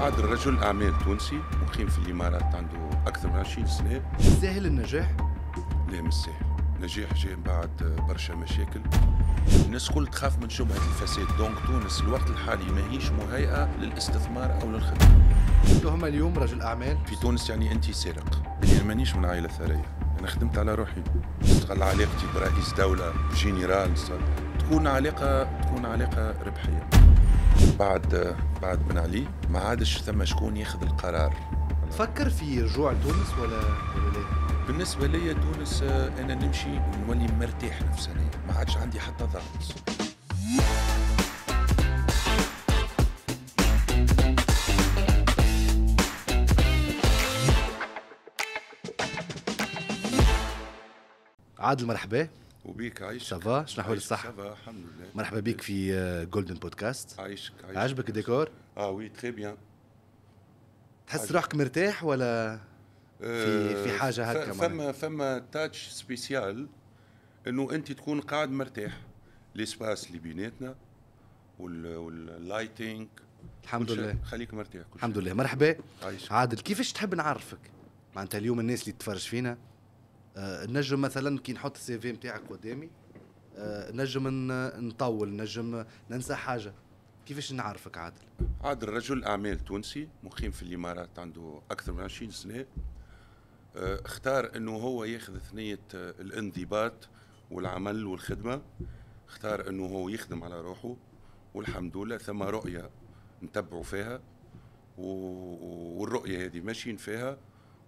عاد الرجل اعمال تونسي مقيم في الامارات عنده اكثر من 20 سنه ساهل النجاح؟ نعم، لا مش ساهل نجاح جاي من بعد برشا مشاكل الناس الكل تخاف من شبهه الفساد دونك تونس الوقت الحالي ماهيش مهيئه للاستثمار او للخدمه تهمه اليوم رجل اعمال في تونس يعني انت سارق انا مانيش من عائله ثريه انا خدمت على روحي اشتغل علاقتي برئيس دوله بجنرال تكون علاقه تكون علاقه ربحيه بعد بعد بن علي ما عادش ثم شكون ياخذ القرار تفكر في رجوع تونس ولا ولا لا؟ بالنسبه لي تونس آه، انا نمشي ونولي مرتاح نفسيا ما عادش عندي حتى ضغط عادل مرحبا وبيك عايشك سافا شنو احوال الصح؟ سافا الحمد لله مرحبا بك في جولدن آه، بودكاست عايشك عايشك عجبك الديكور؟ اه وي تري بيان تحس روحك مرتاح ولا في آه، في حاجه هكا فما فما تاتش سبيسيال انه انت تكون قاعد مرتاح ليسباس اللي بيناتنا واللايتنج الحمد لله خليك مرتاح الحمد لله مرحبا عادل كيفاش تحب نعرفك معناتها اليوم الناس اللي تتفرج فينا آه، نجم مثلا كي نحط السي في نتاعك قدامي آه، نجم نطول نجم ننسى حاجه كيفاش نعرفك عادل؟ عادل رجل اعمال تونسي مقيم في الامارات عنده اكثر من 20 سنه آه، اختار انه هو ياخذ ثنيه الانضباط والعمل والخدمه اختار انه هو يخدم على روحه والحمد لله ثم رؤيه نتبعوا فيها والرؤيه هذه ماشيين فيها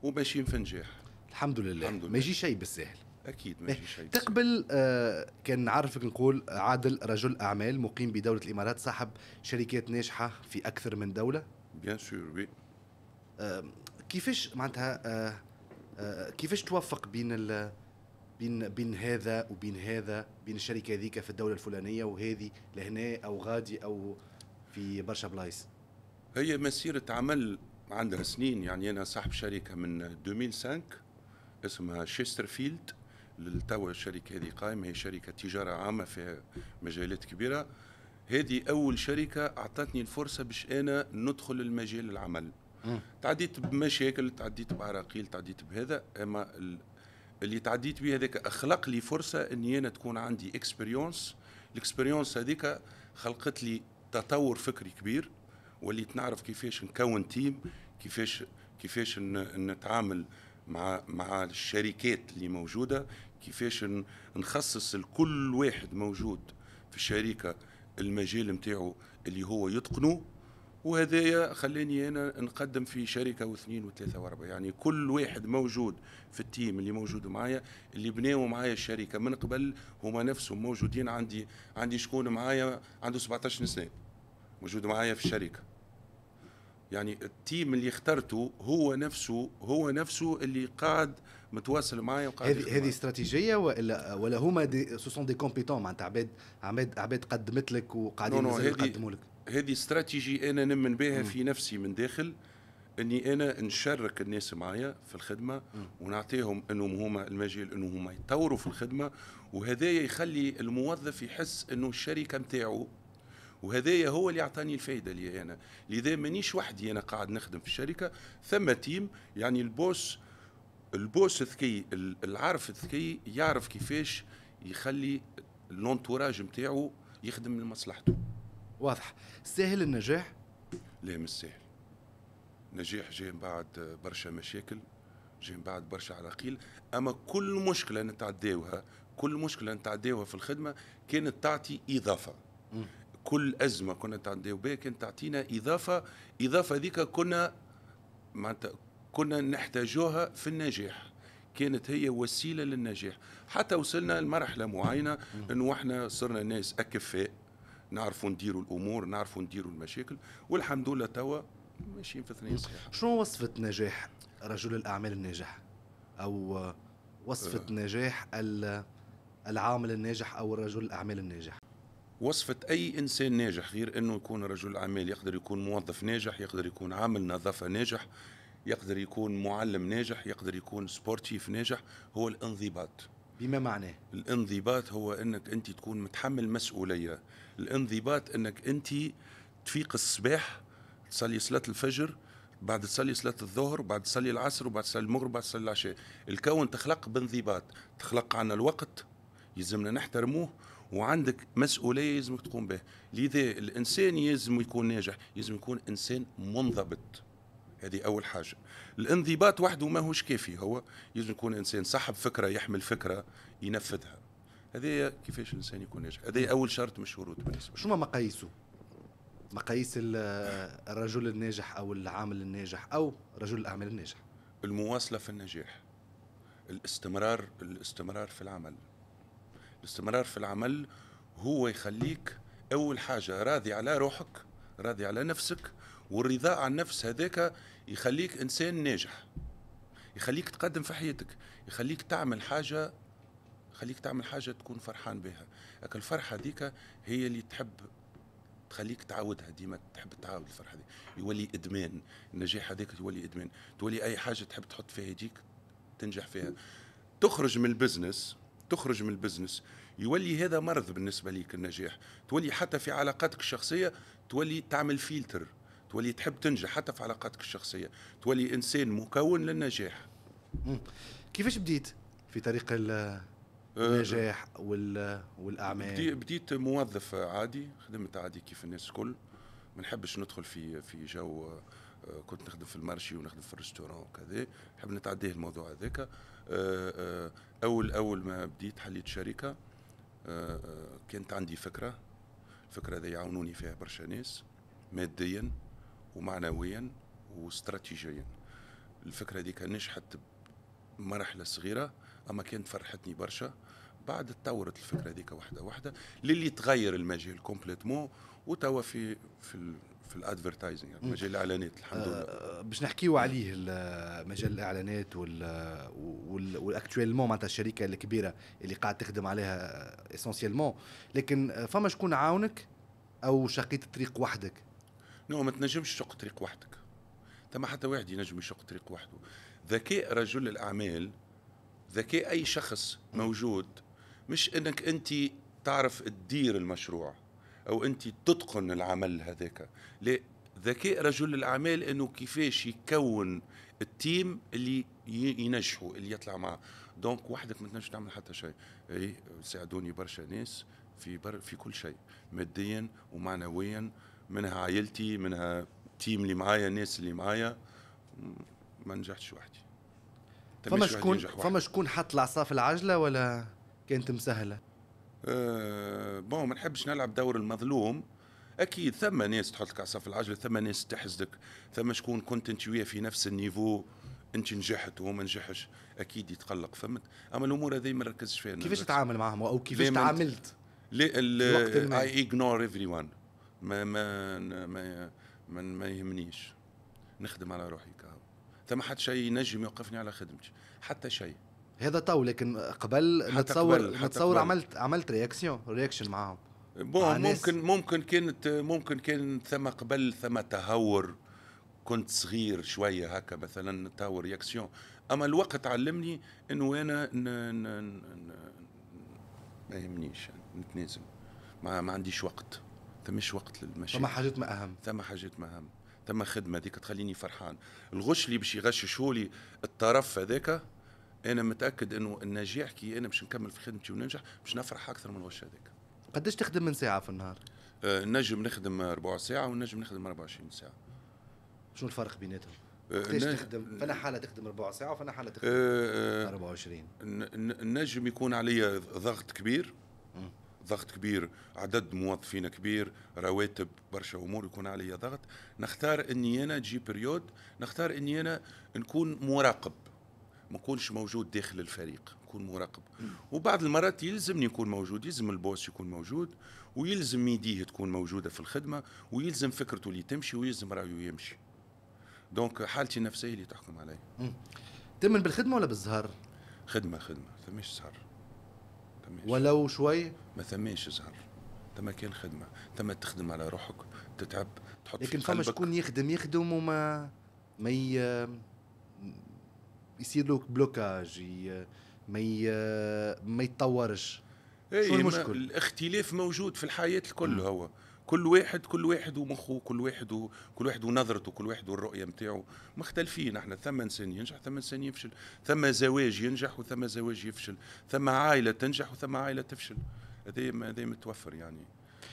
وماشيين في نجاح الحمد لله, الحمد لله. ما يجي شيء بالسهل اكيد ما يجي شيء تقبل آه كان نعرفك نقول عادل رجل اعمال مقيم بدوله الامارات صاحب شركات ناجحه في اكثر من دوله بيان سور وي كيفاش معناتها آه آه كيفاش توفق بين ال بين بين هذا وبين هذا بين الشركه هذيك في الدوله الفلانيه وهذه لهنا او غادي او في برشا بلايص هي مسيره عمل عندها سنين يعني انا صاحب شركه من 2005 اسمها شيسترفيلد للتو الشركه هذه قائمه هي شركه تجاره عامه في مجالات كبيره هذه اول شركه اعطتني الفرصه باش انا ندخل المجال العمل تعديت بمشاكل تعديت بعراقيل تعديت بهذا اما اللي تعديت به هذاك اخلق لي فرصه اني انا تكون عندي اكسبيريونس الاكسبيريونس هذيك خلقت لي تطور فكري كبير وليت نعرف كيفاش نكون تيم كيفاش كيفاش نتعامل مع مع الشركات اللي موجوده كيفاش نخصص لكل واحد موجود في الشركه المجال نتاعو اللي هو يتقنه وهذايا خلاني انا نقدم في شركه واثنين وثلاثه واربعه يعني كل واحد موجود في التيم اللي موجود معايا اللي بناوا معايا الشركه من قبل هما نفسهم موجودين عندي عندي شكون معايا عنده 17 سنه موجود معايا في الشركه يعني التيم اللي اخترته هو نفسه هو نفسه اللي قاعد متواصل معايا وقاعد هذه هذه استراتيجيه ولا ولا هما دي سو سون دي كومبيتون معناتها عباد عباد عباد قدمت لك وقاعدين يقدموا لك هذه استراتيجي انا نمن بها في نفسي من داخل اني انا نشرك الناس معايا في الخدمه ونعطيهم انهم هما المجال انهم هما يتطوروا في الخدمه وهذا يخلي الموظف يحس انه الشركه نتاعو وهذايا هو اللي يعطاني الفائده لي انا لذا مانيش وحدي انا قاعد نخدم في الشركه ثم تيم يعني البوس البوس الذكي العارف الذكي يعرف كيفاش يخلي لونتوراج نتاعو يخدم لمصلحته واضح سهل النجاح لا مش سهل نجاح جاي من بعد برشا مشاكل جاي من بعد برشا عراقيل اما كل مشكله نتعداوها كل مشكله نتعداوها في الخدمه كانت تعطي اضافه كل أزمة كنا تعديو بها كانت تعطينا إضافة إضافة ذيك كنا معناتها كنا نحتاجوها في النجاح كانت هي وسيلة للنجاح حتى وصلنا لمرحلة معينة أنه احنا صرنا ناس أكفاء نعرفوا نديروا الأمور نعرفوا نديروا المشاكل والحمد لله توا ماشيين في ثنية صحيحة شنو وصفة نجاح رجل الأعمال الناجح أو وصفة أه. نجاح العامل الناجح أو رجل الأعمال الناجح وصفة أي إنسان ناجح غير أنه يكون رجل أعمال يقدر يكون موظف ناجح يقدر يكون عامل نظافة ناجح يقدر يكون معلم ناجح يقدر يكون سبورتيف ناجح هو الانضباط بما معناه الانضباط هو أنك أنت تكون متحمل مسؤولية الانضباط أنك أنت تفيق الصباح تصلي صلاة الفجر بعد تصلي صلاة الظهر بعد تصلي العصر وبعد تصلي المغرب وبعد تصلي العشاء الكون تخلق بانضباط تخلق عنا الوقت يلزمنا نحترموه وعندك مسؤوليه لازمك تقوم بها لذا الانسان يلزم يكون ناجح يلزم يكون انسان منضبط هذه اول حاجه الانضباط وحده ما هوش كافي هو لازم يكون انسان صاحب فكره يحمل فكره ينفذها هذا كيفاش الانسان يكون ناجح هذا اول شرط من الشروط بالنسبه شو مقاييسه مقاييس الرجل الناجح او العامل الناجح او رجل الاعمال الناجح المواصله في النجاح الاستمرار الاستمرار في العمل الاستمرار في العمل هو يخليك اول حاجه راضي على روحك راضي على نفسك والرضا عن النفس هذاك يخليك انسان ناجح يخليك تقدم في حياتك يخليك تعمل حاجه يخليك تعمل حاجه تكون فرحان بها لكن الفرحه هذيك هي اللي تحب تخليك تعاودها ديما تحب تعاود الفرحه دي يولي ادمان النجاح هذاك يولي ادمان تولي اي حاجه تحب تحط فيها يديك تنجح فيها تخرج من البزنس تخرج من البزنس يولي هذا مرض بالنسبه ليك النجاح تولي حتى في علاقاتك الشخصيه تولي تعمل فلتر تولي تحب تنجح حتى في علاقاتك الشخصيه تولي انسان مكون للنجاح كيفاش بديت في طريق آه، النجاح والاعمال بديت موظف عادي خدمت عادي كيف الناس الكل ما نحبش ندخل في في جو آه، كنت نخدم في المارشي ونخدم في الريستورون وكذا نحب نتعديه الموضوع هذاك آه، آه، اول اول ما بديت حليت شركه آه، كانت عندي فكره الفكره هذه يعاونوني فيها برشا ناس ماديا ومعنويا واستراتيجيا الفكره ذيك كان نجحت بمرحله صغيره اما كانت فرحتني برشا بعد تطورت الفكره هذيك واحده واحده للي تغير المجال كومبليتمون وتوا في في في الادفرتايزنج يعني مجال الاعلانات الحمد لله آه باش نحكيو عليه مجال الاعلانات وال معناتها الشركه الكبيره اللي قاعد تخدم عليها اسونسيلمون لكن فما شكون عاونك او شقيت الطريق وحدك نو ما تنجمش تشق طريق وحدك تما حتى واحد ينجم يشق طريق وحده ذكاء رجل الاعمال ذكاء اي شخص موجود مش انك انت تعرف تدير المشروع او انت تتقن العمل هذاك ذكاء رجل الاعمال انه كيفاش يكون التيم اللي ينجحوا اللي يطلع معاه دونك وحدك ما تنجمش تعمل حتى شيء اي ساعدوني برشا ناس في بر في كل شيء ماديا ومعنويا منها عائلتي منها التيم اللي معايا الناس اللي معايا ما نجحتش وحدي فما شكون فما شكون حط العصا في العجله ولا كانت مسهله أه بون ما نحبش نلعب دور المظلوم اكيد ثم ناس تحط لك عصا في العجله ثم ناس تحزدك ثم شكون كنت انت وياه في نفس النيفو انت نجحت وهو ما نجحش اكيد يتقلق فهمت اما الامور هذه ما نركزش فيها كيفاش تتعامل معهم او كيفاش تعاملت لا اي اغنور ايفري وان ما ما ما ما, ما يهمنيش نخدم على روحي كهو ثم حتى شيء ينجم يوقفني على خدمتي حتى شيء هذا تو لكن قبل نتصور قبل نتصور عملت عملت رياكسيون رياكشن معاهم بون مع ممكن ممكن كانت ممكن كان ثم قبل ثم تهور كنت صغير شويه هكا مثلا تهور رياكسيون اما الوقت علمني انه انا ما يهمنيش نتنازل ما, ما عنديش وقت ثمش وقت للمشاكل ثم حاجات ما اهم ثم حاجات ما اهم ثم خدمه هذيك تخليني فرحان الغش اللي باش يغششولي الطرف هذاك انا متاكد انه النجاح كي انا باش نكمل في خدمتي وننجح باش نفرح اكثر من الوش هذاك قداش تخدم من ساعه في النهار آه نجم نخدم ربع ساعه ونجم نخدم 24 ساعه شنو الفرق بيناتهم آه، تخدم فانا حاله تخدم ربع ساعه وفانا حاله تخدم آه 24 آه، النجم يكون عليا ضغط كبير ضغط كبير عدد موظفين كبير رواتب برشا امور يكون عليا ضغط نختار اني انا جي بريود نختار اني انا نكون مراقب ما نكونش موجود داخل الفريق نكون مراقب وبعض المرات يلزمني نكون موجود يلزم البوس يكون موجود ويلزم ميديه تكون موجوده في الخدمه ويلزم فكرته اللي تمشي ويلزم رايه يمشي دونك حالتي النفسيه اللي تحكم علي تمن بالخدمه ولا بالزهر خدمه خدمه ثماش زهر ثماش. ولو شوي ما ثماش زهر تما كان خدمه تما تخدم على روحك تتعب تحط لكن فما شكون يخدم يخدم وما ما يصير له بلوكاج ما ما يتطورش إيه، شو المشكل؟ الاختلاف موجود في الحياه الكل هو كل واحد كل واحد ومخه كل واحد و... كل واحد ونظرته كل واحد والرؤيه نتاعو مختلفين احنا ثم انسان ينجح ثم انسان يفشل ثم زواج ينجح وثم زواج يفشل ثم عائله تنجح وثم عائله تفشل هذا هذا متوفر يعني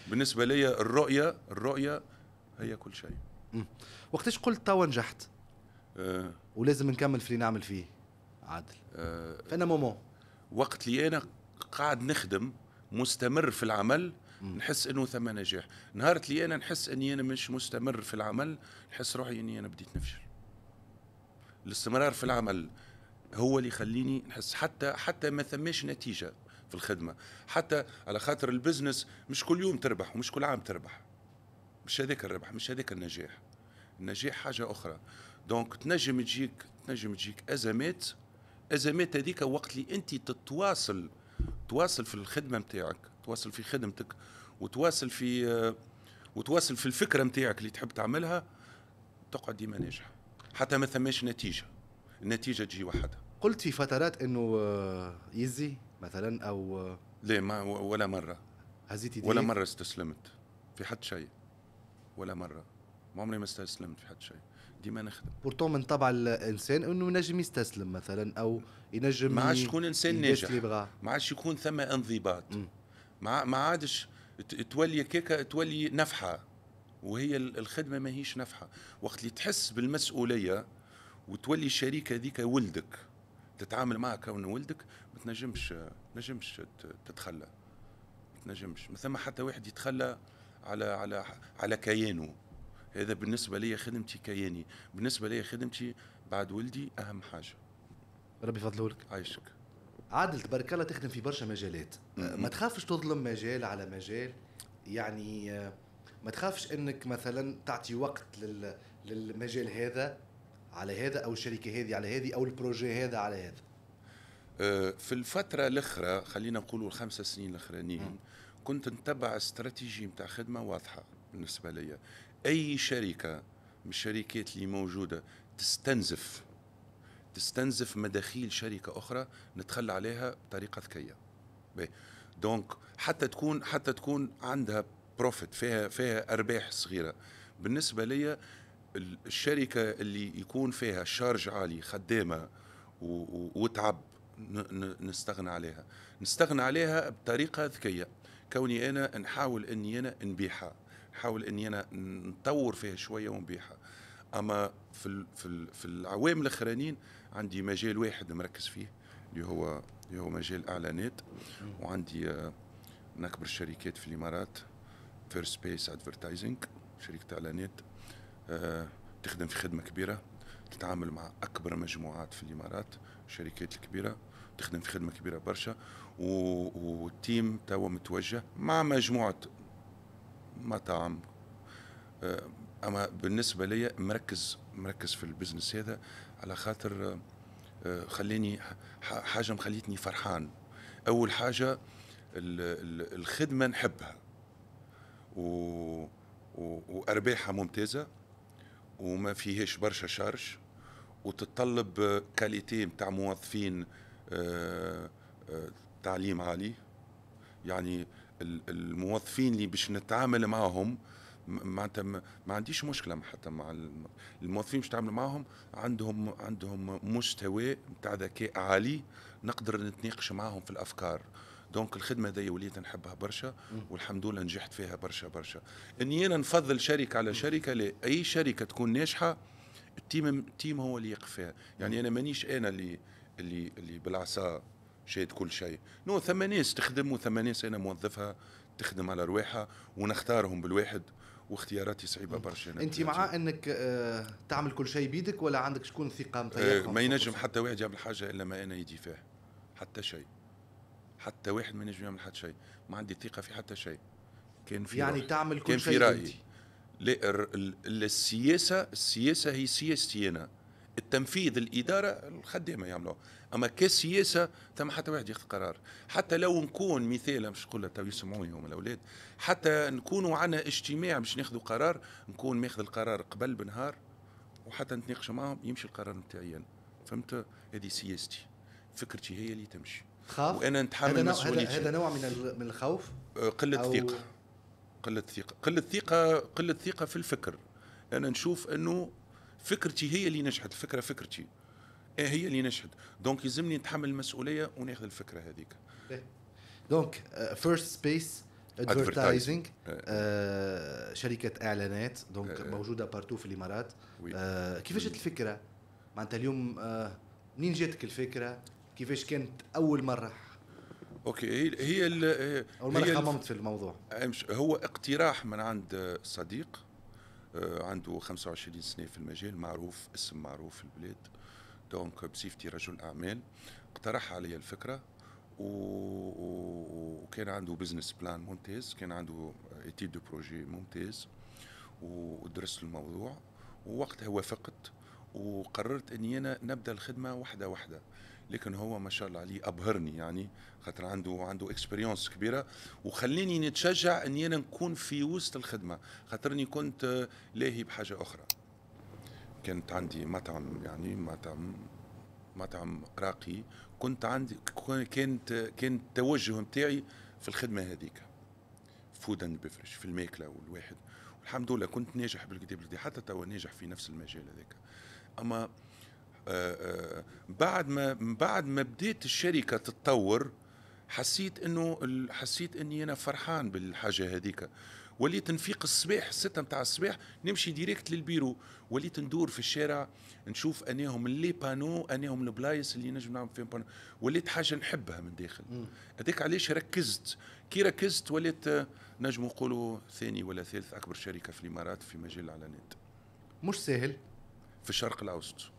بالنسبه لي الرؤيه الرؤيه هي كل شيء وقتاش قلت توا نجحت؟ آه ولازم نكمل في اللي نعمل فيه عادل أه فانا مومون وقت اللي انا قاعد نخدم مستمر في العمل مم. نحس انه ثم نجاح نهار اللي انا نحس اني انا مش مستمر في العمل نحس روحي اني انا بديت نفشل الاستمرار في العمل هو اللي يخليني نحس حتى حتى ما ثماش نتيجه في الخدمه حتى على خاطر البزنس مش كل يوم تربح ومش كل عام تربح مش هذاك الربح مش هذاك النجاح النجاح حاجه اخرى دونك تنجم تجيك تنجم تجيك ازمات ازمات هذيك وقت اللي انت تتواصل تواصل في الخدمه نتاعك تواصل في خدمتك وتواصل في آه، وتواصل في الفكره نتاعك اللي تحب تعملها تقعد ديما ناجح حتى ما ثماش نتيجه النتيجه تجي وحدها قلت في فترات انه آه، يزي مثلا او آه، لا ما ولا مره هزيت ولا مره استسلمت في حد شيء ولا مره ما عمري ما استسلمت في حد شيء ديما نخدم بورتون من طبع الانسان انه ينجم يستسلم مثلا او ينجم ما عادش تكون انسان ناجح ما عادش يكون ثم انضباط ما عادش تولي كيكا تولي نفحه وهي الخدمه ماهيش نفحه وقت اللي تحس بالمسؤوليه وتولي الشريك هذيك ولدك تتعامل معها كون ولدك ما تنجمش تنجمش تتخلى ما تنجمش ما ثم حتى واحد يتخلى على على على كيانه هذا بالنسبه لي خدمتي كياني بالنسبه لي خدمتي بعد ولدي اهم حاجه ربي فضله لك عايشك عادل تبارك الله تخدم في برشا مجالات ما تخافش تظلم مجال على مجال يعني ما تخافش انك مثلا تعطي وقت لل... للمجال هذا على هذا او الشركه هذه على هذه او البروجي هذا على هذا أه، في الفتره الاخرى خلينا نقولوا الخمس سنين الاخرانيين كنت نتبع استراتيجي نتاع خدمه واضحه بالنسبه لي اي شركه من الشركات اللي موجوده تستنزف تستنزف مداخيل شركه اخرى نتخلى عليها بطريقه ذكيه دونك حتى تكون حتى تكون عندها بروفيت فيها فيها ارباح صغيره بالنسبه لي الشركه اللي يكون فيها شارج عالي خدامه وتعب نستغنى عليها نستغنى عليها بطريقه ذكيه كوني انا نحاول اني انا نبيعها نحاول اني انا نطور فيها شويه ونبيعها اما في في في العوام الاخرانيين عندي مجال واحد مركز فيه اللي هو اللي هو مجال اعلانات وعندي من آه، اكبر الشركات في الامارات فير سبيس ادفرتايزنج شركه اعلانات آه، تخدم في خدمه كبيره تتعامل مع اكبر مجموعات في الامارات الشركات الكبيره تخدم في خدمه كبيره برشا والتيم توا متوجه مع مجموعه مطعم آه، اما بالنسبه لي مركز مركز في البزنس هذا على خاطر آه، خليني حاجه مخليتني فرحان اول حاجه الخدمه نحبها و وارباحها ممتازه وما فيهاش برشا شارج وتتطلب كاليتي نتاع موظفين آه، تعليم عالي يعني الموظفين اللي باش نتعامل معهم معناتها ما عنديش مشكله حتى مع الموظفين باش نتعامل معهم عندهم عندهم مستوى نتاع ذكاء عالي نقدر نتناقش معهم في الافكار دونك الخدمه هذيا وليت نحبها برشا والحمد لله نجحت فيها برشا برشا اني انا نفضل شركه على شركه لا اي شركه تكون ناجحه التيم التيم هو اللي يقف فيها يعني انا مانيش انا اللي اللي اللي بالعصا شاهد كل شيء نو ناس تخدم ناس انا موظفها تخدم على رواحها ونختارهم بالواحد واختياراتي صعيبه برشا انت مع انك آه تعمل كل شيء بيدك ولا عندك شكون ثقه آه ما ينجم حتى واحد يعمل حاجه الا ما انا يدي فيه حتى شيء حتى واحد ما ينجم يعمل حتى شيء ما عندي ثقه في حتى شيء كان في يعني روح. تعمل كل كان شيء في رايي لا السياسه السياسه هي سياستي انا التنفيذ الاداره الخدامه يعملوها اما كسياسه تم حتى واحد ياخذ قرار حتى لو نكون مثال مش نقول تو يسمعوني هم الاولاد حتى نكونوا عنا اجتماع باش ناخذوا قرار نكون ماخذ القرار قبل بنهار وحتى نتناقش معاهم يمشي القرار نتاعي انا فهمت هذه سياستي فكرتي هي اللي تمشي تخاف وانا نتحمل مسؤوليتي هذا نوع من من الخوف أه، قله ثقه قله ثقه قله ثقه قله ثقه في الفكر انا نشوف انه فكرتي هي اللي نجحت الفكره فكرتي ايه هي اللي نشهد دونك يلزمني نتحمل المسؤوليه وناخذ الفكره هذيك دونك فيرست سبيس ادفرتايزنج شركه اعلانات دونك آه. موجوده بارتو في الامارات uh, كيفاش جات الفكره معناتها اليوم آه، منين جاتك الفكره كيفاش كانت اول مره اوكي هي هي اول مره خممت في الموضوع هو اقتراح من عند صديق عنده 25 سنه في المجال معروف اسم معروف في البلاد دونك بصفتي رجل اعمال اقترح علي الفكره وكان عنده بزنس بلان ممتاز كان عنده اتيب دو بروجي ممتاز ودرست الموضوع ووقتها وافقت وقررت اني انا نبدا الخدمه واحده واحده لكن هو ما شاء الله عليه ابهرني يعني خاطر عنده عنده اكسبيريونس كبيره وخليني نتشجع اني انا نكون في وسط الخدمه خاطرني كنت لاهي بحاجه اخرى كانت عندي مطعم يعني مطعم مطعم راقي كنت عندي كانت كان التوجه نتاعي في الخدمه هذيك فود اند بفرش في الماكله والواحد والحمد لله كنت ناجح بالكتاب دي حتى توا ناجح في نفس المجال هذاك اما آه، آه، بعد ما بعد ما بديت الشركه تتطور حسيت انه حسيت اني انا فرحان بالحاجه هذيك وليت نفيق الصباح ستة نتاع الصباح نمشي ديريكت للبيرو وليت ندور في الشارع نشوف انهم لي بانو انهم البلايص اللي نجم نعمل فيهم بانو وليت حاجه نحبها من داخل هذاك علاش ركزت كي ركزت وليت آه، نجم نقولوا ثاني ولا ثالث اكبر شركه في الامارات في مجال الاعلانات مش سهل في الشرق الاوسط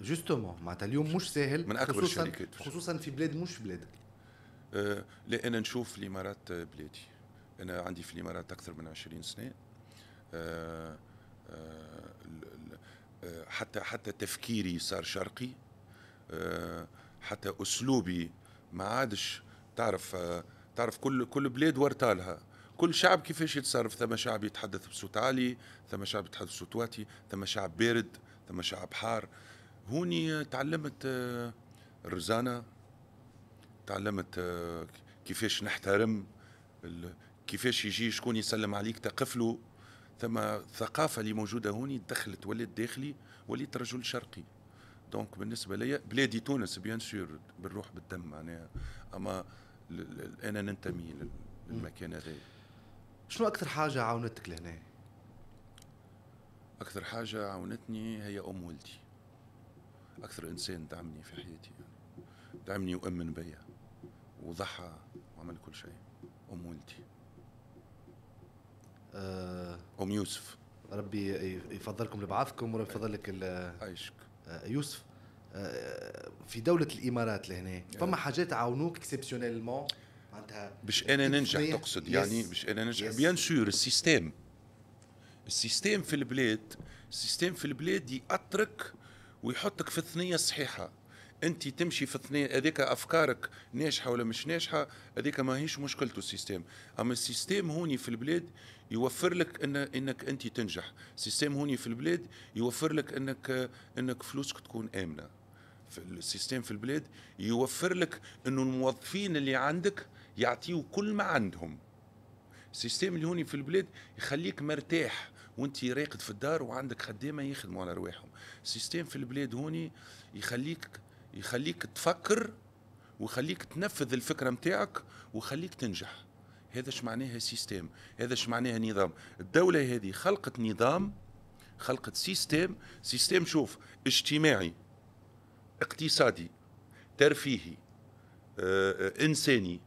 جوستومون معناتها اليوم مش سهل من اكبر خصوصا الشركات خصوصا في بلاد مش بلادك آه لا انا نشوف الامارات آه، بلادي أنا عندي في الإمارات أكثر من عشرين سنة آه، آه، آه، حتى حتى تفكيري صار شرقي حتى أسلوبي ما عادش تعرف تعرف كل كل بلاد ورتالها كل شعب كيفاش يتصرف ثم شعب يتحدث بصوت عالي ثم شعب يتحدث بصوت واطي ثم شعب بارد ثم شعب حار هوني تعلمت الرزانة تعلمت كيفاش نحترم كيفاش يجي شكون يسلم عليك تقف له ثم الثقافه اللي موجوده هوني دخلت ولد داخلي وليت رجل شرقي دونك بالنسبه ليا بلادي تونس بيان سور بالروح بالدم معناها اما انا ننتمي للمكان هذا شنو اكثر حاجه عاونتك لهنا اكثر حاجه عاونتني هي ام ولدي اكثر انسان دعمني في حياتي يعني. دعمني وامن بيا وضحى وعمل كل شيء ام ولدي آه، ام يوسف ربي يفضلكم لبعضكم وربي يفضلك آه، عايشك آه، يوسف في دوله الامارات لهنا فما حاجات عاونوك اكسبسيونيلمون معناتها باش انا ننجح تقصد يعني باش انا ننجح بيان سور السيستيم السيستيم في البلاد السيستيم في البلاد يأطرك ويحطك في الثنيه الصحيحه انت تمشي في اثنين هذيك افكارك ناجحه ولا مش ناجحه هذيك ماهيش مشكلته السيستم اما السيستم هوني في البلاد يوفر لك ان انك انت تنجح السيستم هوني في البلاد يوفر لك انك انك فلوسك تكون امنه في السيستم في البلاد يوفر لك انه الموظفين اللي عندك يعطيو كل ما عندهم السيستم اللي هوني في البلاد يخليك مرتاح وانت راقد في الدار وعندك خدامه يخدموا على رواحهم السيستم في البلاد هوني يخليك يخليك تفكر ويخليك تنفذ الفكره نتاعك ويخليك تنجح هذا اش معناها سيستم هذا اش معناها نظام الدوله هذه خلقت نظام خلقت سيستم سيستم شوف اجتماعي اقتصادي ترفيهي آه، انساني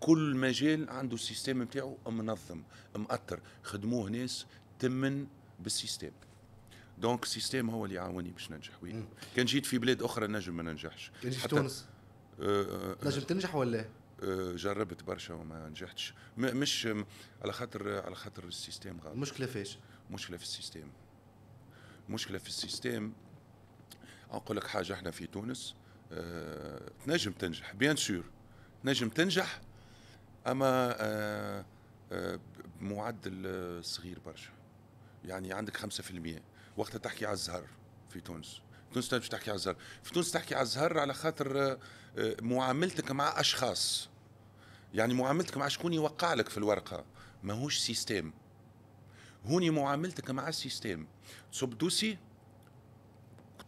كل مجال عنده سيستم نتاعو منظم مأثر خدموه ناس تمن بالسيستم دونك السيستيم هو اللي عاوني باش ننجح وي كان جيت في بلاد اخرى نجم ما ننجحش كان جيت في تونس أه، أه، أه، نجم تنجح ولا جربت برشا وما نجحتش مش على خاطر على خاطر السيستيم غلط المشكله فيش؟ مشكله في السيستيم مشكله في السيستيم نقول لك حاجه احنا في تونس أه تنجم تنجح بيان سور تنجم تنجح اما أه أه صغير برشا يعني عندك 5% وقتها تحكي على الزهر في تونس تونس مش تحكي على الزهر في تونس تحكي على الزهر على خاطر آه، آه، معاملتك مع اشخاص يعني معاملتك مع شكون يوقع لك في الورقه ماهوش سيستم هوني معاملتك مع السيستم تصب دوسي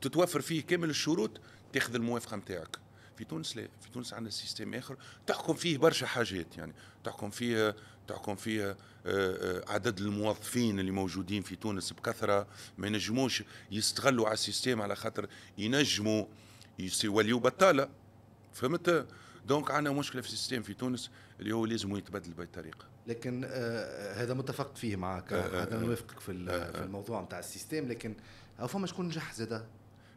تتوفر فيه كامل الشروط تاخذ الموافقه نتاعك في تونس لا في تونس عندنا سيستم اخر تحكم فيه برشا حاجات يعني تحكم فيه تحكم فيها آه، آه، عدد الموظفين اللي موجودين في تونس بكثره ما ينجموش يستغلوا على السيستم على خاطر ينجموا يوليوا بطاله فهمت دونك عندنا مشكله في السيستم في تونس اللي هو لازم يتبدل بطريقه لكن آه هذا متفق فيه معك آه،, آه هذا آه نوافقك في, آه في الموضوع نتاع السيستم لكن فما شكون نجح زاده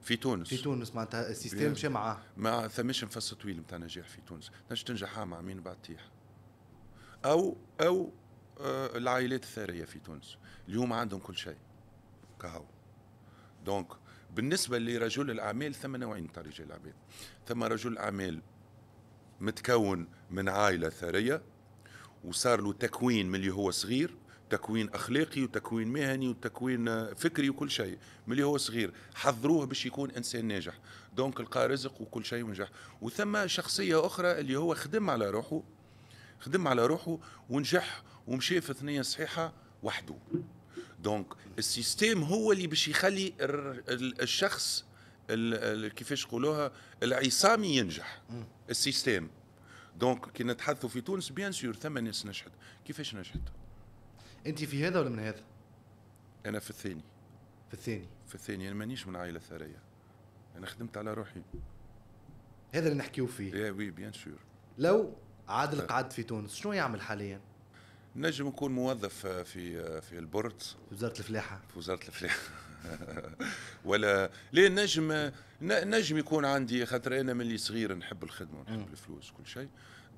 في تونس في تونس معناتها السيستم مشى معاه ما ثماش نفس طويل نتاع نجاح في تونس تنجح مع مين بعد تيح او او آه، العائلات الثريه في تونس اليوم عندهم كل شيء كهو دونك بالنسبه لرجل الاعمال ثم نوعين تاع رجال الاعمال ثم رجل اعمال متكون من عائله ثريه وصار له تكوين من اللي هو صغير تكوين اخلاقي وتكوين مهني وتكوين آه، فكري وكل شيء من اللي هو صغير حضروه باش يكون انسان ناجح دونك لقى رزق وكل شيء ونجح وثم شخصيه اخرى اللي هو خدم على روحه خدم على روحه ونجح ومشى في ثنيه صحيحه وحده دونك السيستيم هو اللي باش يخلي الشخص كيفاش يقولوها العصامي ينجح السيستيم دونك كي نتحدثوا في تونس بيان سور ثم ناس نجحت كيفاش نجحت انت في هذا ولا من هذا انا في الثاني في الثاني في الثاني انا مانيش من عائله ثريه انا خدمت على روحي هذا اللي نحكيو فيه اي وي بيان سور لو عادل آه. قعد في تونس شنو يعمل حاليا؟ نجم نكون موظف آه، في آه، في البورت في وزاره الفلاحه في وزاره الفلاحه ولا ليه نجم نجم يكون عندي خاطر انا ملي صغير نحب الخدمه ونحب الفلوس كل شيء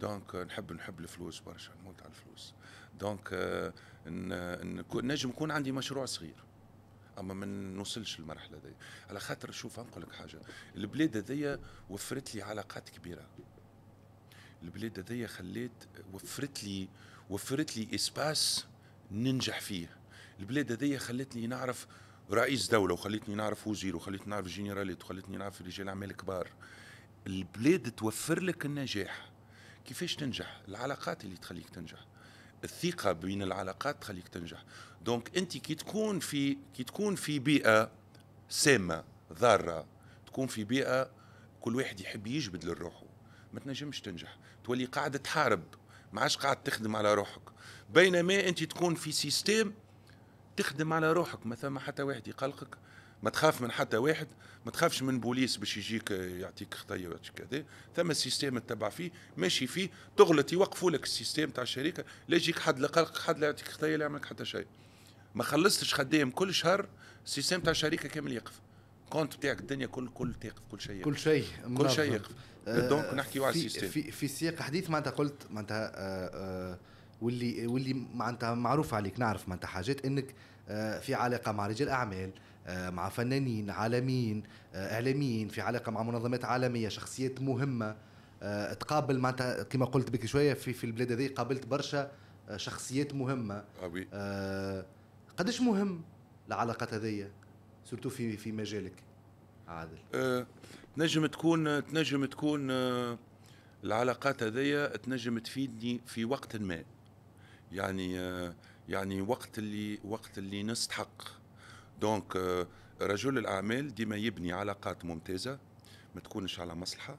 دونك نحب نحب الفلوس برشا نموت على الفلوس دونك نجم يكون عندي مشروع صغير اما ما نوصلش للمرحله دي على خاطر شوف نقول لك حاجه البلاد هذيا وفرت لي علاقات كبيره البلاد هذيا خلات وفرت لي وفرت لي اسباس ننجح فيه البلاد هذيا خلتني نعرف رئيس دوله وخلتني نعرف وزير وخلتني نعرف جنرالات وخلتني نعرف رجال اعمال كبار البلاد توفر لك النجاح كيفاش تنجح العلاقات اللي تخليك تنجح الثقه بين العلاقات تخليك تنجح دونك انت كي تكون في كي تكون في بيئه سامه ضاره تكون في بيئه كل واحد يحب يجبد لروحه ما تنجمش تنجح تولي قاعد تحارب ما عادش قاعد تخدم على روحك بينما انت تكون في سيستم تخدم على روحك ما ثم حتى واحد يقلقك ما تخاف من حتى واحد ما تخافش من بوليس باش يجيك يعطيك خطيه ويعطيك كذا ثم السيستم تتبع فيه ماشي فيه تغلط يوقفوا لك السيستم تاع الشركه لا يجيك حد لا قلق حد لا يعطيك خطيه لا يعملك حتى شيء ما خلصتش خدام كل شهر السيستم تاع الشركه كامل يقف الكونت بتاعك الدنيا كل كل تقف كل شيء كل شيء كل شيء يقف دونك نحكيو على السيستم في في سياق حديث معناتها قلت معناتها آه، آه، واللي واللي معناتها معروف عليك نعرف معناتها حاجات انك آه، في علاقه مع رجال اعمال مع فنانين عالميين اعلاميين في علاقه مع منظمات عالميه شخصيات مهمه تقابل معناتها كما قلت بك شويه في في البلاد هذه قابلت برشا شخصيات مهمه قداش مهم العلاقات هذيا سورتو في في مجالك عادل أه تنجم تكون تنجم تكون أه العلاقات هذيا تنجم تفيدني في وقت ما يعني أه يعني وقت اللي وقت اللي نستحق دونك أه رجل الاعمال ديما يبني علاقات ممتازه ما تكونش على مصلحه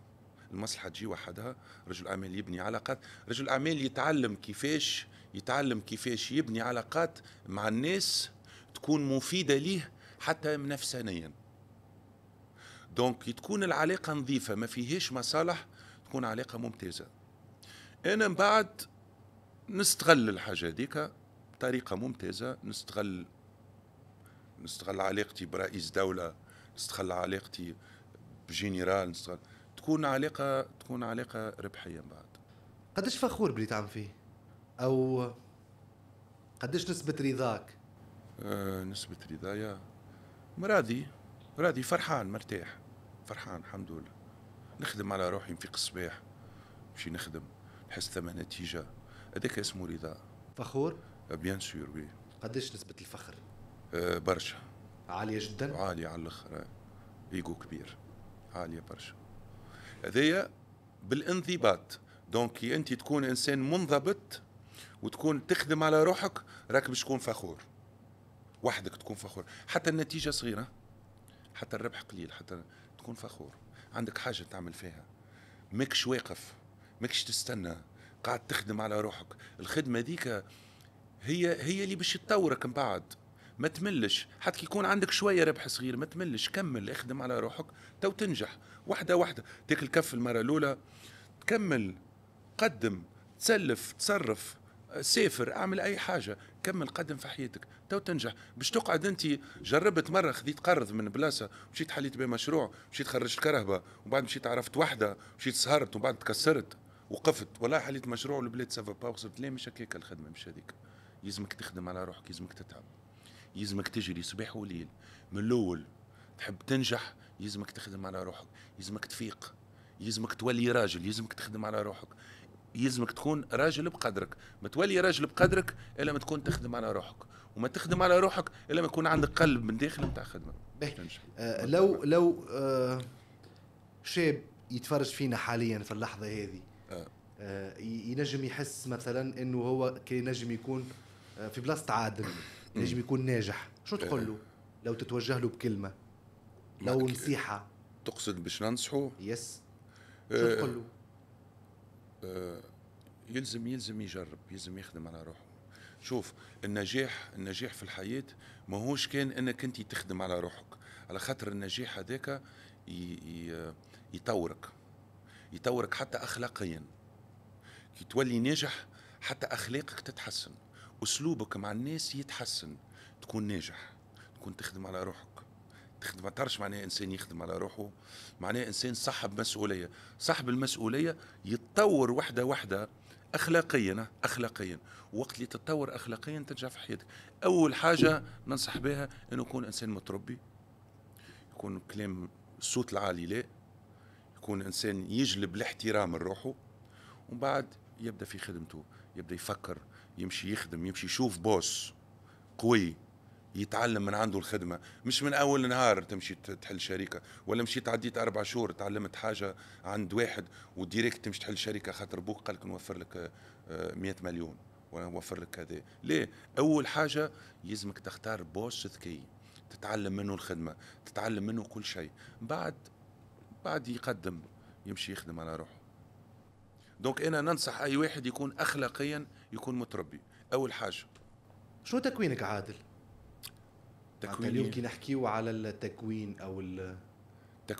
المصلحه تجي وحدها رجل اعمال يبني علاقات رجل اعمال يتعلم كيفاش يتعلم كيفاش يبني علاقات مع الناس تكون مفيده ليه حتى نفسانيا دونك تكون العلاقه نظيفه ما فيهاش مصالح تكون علاقه ممتازه انا من بعد نستغل الحاجه هذيك بطريقه ممتازه نستغل نستغل علاقتي برئيس دوله نستغل علاقتي بجنرال نستغل تكون علاقه تكون علاقه ربحيه من بعد قداش فخور بلي تعمل فيه او قداش نسبه رضاك آه نسبه رضايا مراضي راضي فرحان مرتاح فرحان الحمد لله نخدم على روحي نفيق الصباح نمشي نخدم نحس ثم نتيجه هذاك اسمه رضا فخور بيان سور وي قداش نسبه الفخر أه برشا عاليه جدا عاليه على الاخر ايجو آه. كبير عاليه برشا هذايا بالانضباط دونك انت تكون انسان منضبط وتكون تخدم على روحك راك باش تكون فخور وحدك تكون فخور حتى النتيجه صغيره حتى الربح قليل حتى تكون فخور عندك حاجه تعمل فيها ماكش واقف ماكش تستنى قاعد تخدم على روحك الخدمه ذيك هي هي اللي باش تطورك من بعد ما تملش حتى كي يكون عندك شويه ربح صغير ما تملش كمل اخدم على روحك تو تنجح واحده واحده تاكل كف المره الاولى تكمل قدم تسلف تصرف سافر اعمل اي حاجه كمل قدم في حياتك تو تنجح باش تقعد انت جربت مره خذيت قرض من بلاصه مشيت حليت به مشروع مشيت خرجت كرهبه وبعد مشيت عرفت وحده مشيت سهرت وبعد تكسرت وقفت ولا حليت مشروع والبلاد سافا با وخسرت ليه مش هكاك الخدمه مش هذيك يلزمك تخدم على روحك يلزمك تتعب يلزمك تجري صباح وليل من الاول تحب تنجح يلزمك تخدم على روحك يلزمك تفيق يلزمك تولي راجل يلزمك تخدم على روحك يلزمك تكون راجل بقدرك ما تولي راجل بقدرك الا ما تكون تخدم على روحك وما تخدم على روحك الا ما يكون عندك قلب من داخل نتاع خدمه آه لو لو آه شاب يتفرج فينا حاليا في اللحظه هذه آه. آه ينجم يحس مثلا انه هو كي نجم يكون آه، في بلاصه عادل ينجم يكون ناجح شو تقول له لو تتوجه له بكلمه لو نصيحه تقصد باش ننصحه يس شو آه، تقول له آه، يلزم يلزم يجرب يلزم يخدم على روحه شوف النجاح النجاح في الحياة ماهوش كان انك انت تخدم على روحك على خاطر النجاح هذاك يطورك يطورك حتى اخلاقيا كي تولي ناجح حتى اخلاقك تتحسن اسلوبك مع الناس يتحسن تكون ناجح تكون تخدم على روحك ما تعرفش معناها انسان يخدم على روحه معناها انسان صاحب مسؤوليه صاحب المسؤوليه يتطور وحده وحده اخلاقيا اخلاقيا وقت اللي تتطور اخلاقيا تنجح في حياتك اول حاجه ننصح بها انه يكون انسان متربي يكون كلام الصوت العالي لا يكون انسان يجلب الاحترام لروحه ومن بعد يبدا في خدمته يبدا يفكر يمشي يخدم يمشي يشوف بوس قوي يتعلم من عنده الخدمة مش من أول نهار تمشي تحل شركة ولا مشيت عديت أربع شهور تعلمت حاجة عند واحد وديريكت تمشي تحل شركة خاطر بوك قال لك نوفر لك 100 آه، مليون ولا نوفر لك كذا ليه أول حاجة يلزمك تختار بوس ذكي تتعلم منه الخدمة تتعلم منه كل شيء بعد بعد يقدم يمشي يخدم على روحه دونك انا ننصح اي واحد يكون اخلاقيا يكون متربي اول حاجه شو تكوينك عادل التكوين اليوم يمكن نحكيه على التكوين او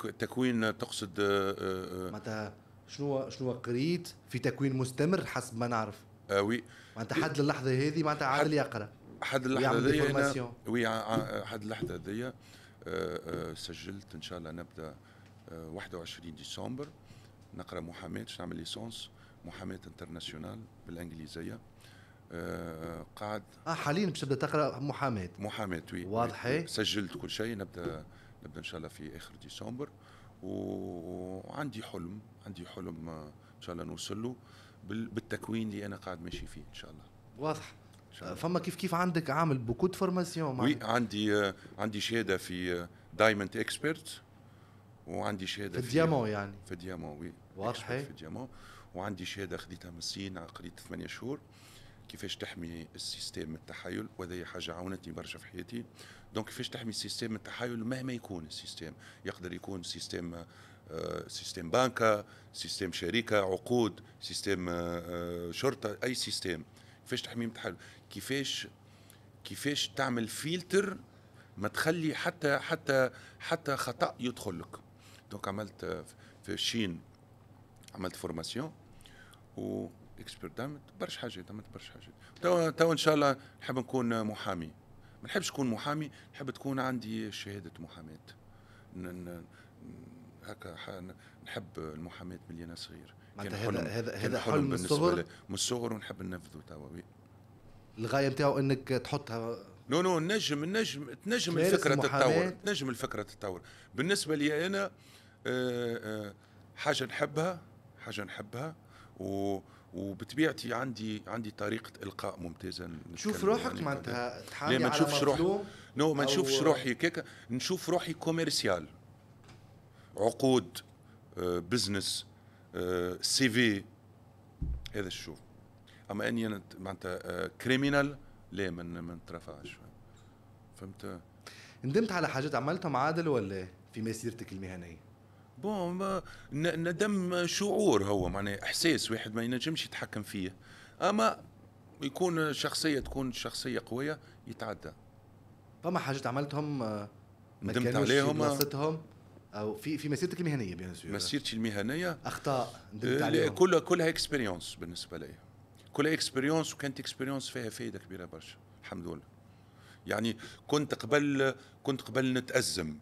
التكوين تقصد آه، آه، آه. معناتها شنو شنو قريت في تكوين مستمر حسب ما نعرف آه وي معناتها حد اللحظه هذه معناتها عادل يقرا حد اللحظه هذه وي حد اللحظه هذه سجلت ان شاء الله نبدا 21 ديسمبر نقرا محاماه شنو نعمل ليسونس محاماه انترناسيونال بالانجليزيه قاعد اه حاليا باش تبدا تقرا محاماه محاماه وي واضحه سجلت كل شيء نبدا نبدا ان شاء الله في اخر ديسمبر وعندي حلم عندي حلم آه، ان شاء الله نوصل له بالتكوين اللي انا قاعد ماشي فيه ان شاء الله واضح فما كيف كيف عندك عامل بوكو دو فورماسيون وي عندي آه، عندي شهاده في آه، دايموند اكسبيرت وعندي شهاده في الديامون يعني في الديامون وي واضح في الديامون وعندي شهاده خديتها من الصين قريت ثمانية شهور كيفاش تحمي السيستم من التحايل وهذه حاجه عاونتني برشا في حياتي دونك كيفاش تحمي السيستم من التحايل مهما يكون السيستم يقدر يكون سيستم آه، سيستم بانكا سيستم شركه عقود سيستم آه، آه، شرطه اي سيستم كيفاش تحمي من التحايل كيفاش كيفاش تعمل فلتر ما تخلي حتى حتى حتى خطا يدخل لك دونك عملت في الشين عملت فورماسيون و اكسبير دامت برشا حاجات دائما برشا حاجات توا توا ان شاء الله نحب نكون محامي ما نحبش نكون محامي نحب تكون عندي شهاده محاماه هكا نحب المحاماه من اللي انا صغير معناتها هذا هذا هذا حلم من الصغر من الصغر ونحب ننفذه توا الغايه نتاعو انك تحطها نو نو نجم نجم تنجم الفكره تتطور تنجم الفكره تتطور بالنسبه لي انا آه، آه، حاجه نحبها حاجه نحبها و وبطبيعتي عندي عندي طريقه القاء ممتازه نشوف يعني روحك يعني معناتها تحاول ما نشوفش روحي نو ما نشوفش روحي كيكا نشوف روحي كوميرسيال عقود آه بزنس آه سي في هذا شو اما اني انا معناتها آه كريمينال لا ما نترفعش فهمت ندمت على حاجات عملتهم عادل ولا في مسيرتك المهنيه بون ندم شعور هو معناه احساس واحد ما ينجمش يتحكم فيه اما يكون شخصيه تكون شخصيه قويه يتعدى فما حاجات عملتهم آه، ندمت عليهم بلاصتهم او في في مسيرتك المهنيه بيان سور مسيرتي المهنيه اخطاء ندمت آه، عليهم كلها كلها اكسبيريونس بالنسبه لي كلها اكسبيريونس وكانت اكسبيريونس فيها فائده كبيره برشا الحمد لله يعني كنت قبل كنت قبل نتازم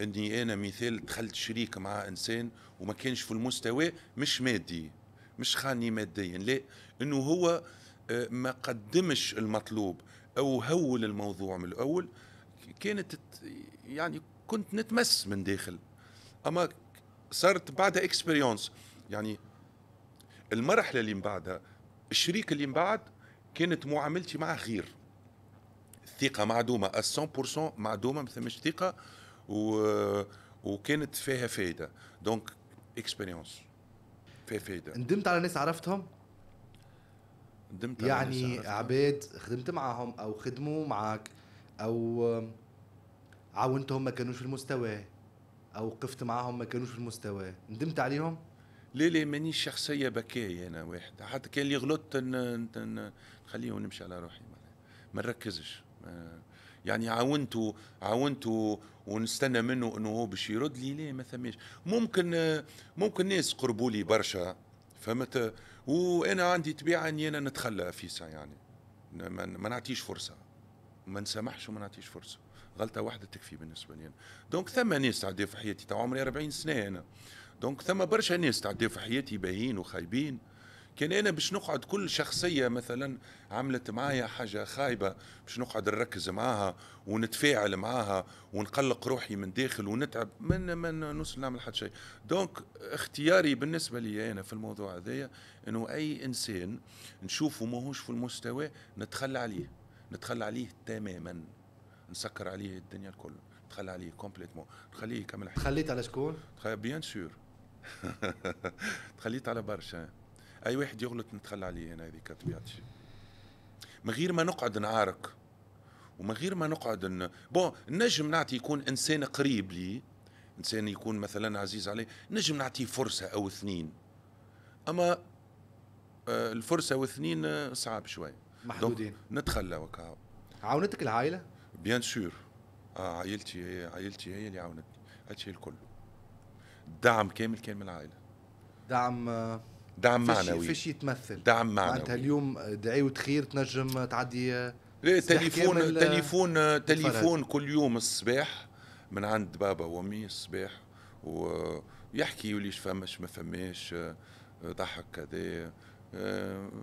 اني انا مثال دخلت شريك مع انسان وما كانش في المستوى مش مادي مش خاني ماديا لا انه هو آه، ما قدمش المطلوب او هول الموضوع من الاول كانت يعني كنت نتمس من داخل اما صارت بعدها اكسبيريونس يعني المرحله اللي من بعدها الشريك اللي من بعد كانت معاملتي معه خير الثقه معدومه 100% معدومه ما ثمش ثقه و... آه، وكانت فيها فايده دونك اكسبيريونس فيها فايده ندمت على ناس عرفتهم؟ ندمت على يعني ناس عرفتهم. عباد خدمت معاهم او خدموا معاك او آه، عاونتهم ما كانوش في المستوى او وقفت معاهم ما كانوش في المستوى ندمت عليهم؟ لا لا مانيش شخصية بكاية أنا واحد حتى كان اللي غلطت نخليهم ونمشي على روحي ما نركزش ما يعني عاونته عاونته ونستنى منه انه هو باش يرد لي لا ما ثماش ممكن ممكن ناس قربوا لي برشا فهمت وانا عندي طبيعه اني انا نتخلى فيسا يعني ما نعطيش فرصه ما نسامحش وما نعطيش فرصه غلطه واحده تكفي بالنسبه لي انا دونك ثم ناس تعدي في حياتي تو عمري 40 سنه انا دونك ثم برشا ناس تعدي في حياتي باهين وخايبين كان انا باش نقعد كل شخصيه مثلا عملت معايا حاجه خايبه باش نقعد نركز معاها ونتفاعل معاها ونقلق روحي من داخل ونتعب من من نوصل نعمل حتى شيء دونك اختياري بالنسبه لي انا في الموضوع هذايا انه اي انسان نشوفه ماهوش في المستوى نتخلى عليه نتخلى عليه تماما نسكر عليه الدنيا الكل نتخلى عليه كومبليتمون نخليه يكمل خليت على شكون؟ بيان سور تخليت على برشا اي واحد يغلط نتخلى عليه انا هذيك طبيعتي من غير ما نقعد نعارك ومن غير ما نقعد ن... بون نجم نعطي يكون انسان قريب لي انسان يكون مثلا عزيز عليه نجم نعطيه فرصه او اثنين اما آه، الفرصه واثنين آه، صعب شوي محدودين نتخلى وكا عاونتك العائله بيان سور آه عائلتي هي عائلتي هي اللي عاونتني هادشي الكل الدعم كامل كان من العائله دعم آه، دعم معنوي فيش يتمثل دعم معنوي معناتها اليوم دعي وتخير تنجم تعدي تليفون تليفون تليفون كل يوم الصباح من عند بابا وامي الصباح ويحكي ليش فماش ما فماش ضحك كذا